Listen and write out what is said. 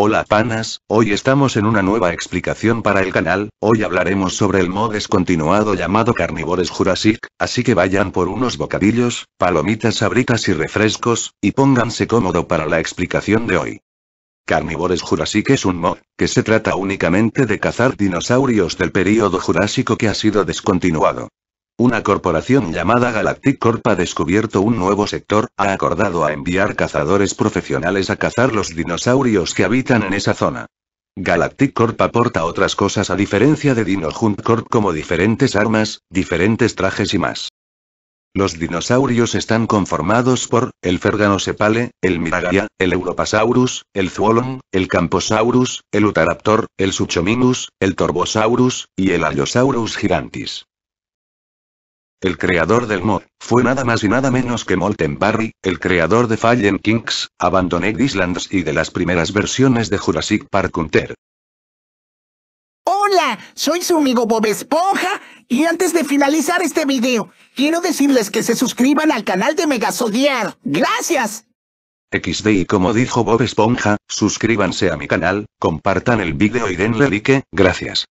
Hola panas, hoy estamos en una nueva explicación para el canal, hoy hablaremos sobre el mod descontinuado llamado Carnivores Jurassic, así que vayan por unos bocadillos, palomitas abritas y refrescos, y pónganse cómodo para la explicación de hoy. Carnivores Jurassic es un mod, que se trata únicamente de cazar dinosaurios del período jurásico que ha sido descontinuado. Una corporación llamada Galactic Corp ha descubierto un nuevo sector, ha acordado a enviar cazadores profesionales a cazar los dinosaurios que habitan en esa zona. Galactic Corp aporta otras cosas a diferencia de Dino Hunt Corp como diferentes armas, diferentes trajes y más. Los dinosaurios están conformados por, el Ferganosepale, el Miragaya, el Europasaurus, el Zuolon, el Camposaurus, el Utaraptor, el Suchominus, el Torbosaurus, y el Allosaurus gigantis. El creador del mod, fue nada más y nada menos que Molten Barry, el creador de Fallen Kings, Abandoned Islands y de las primeras versiones de Jurassic Park Hunter. Hola, soy su amigo Bob Esponja, y antes de finalizar este video, quiero decirles que se suscriban al canal de Megasodiar. ¡Gracias! XD y como dijo Bob Esponja, suscríbanse a mi canal, compartan el video y denle like, gracias.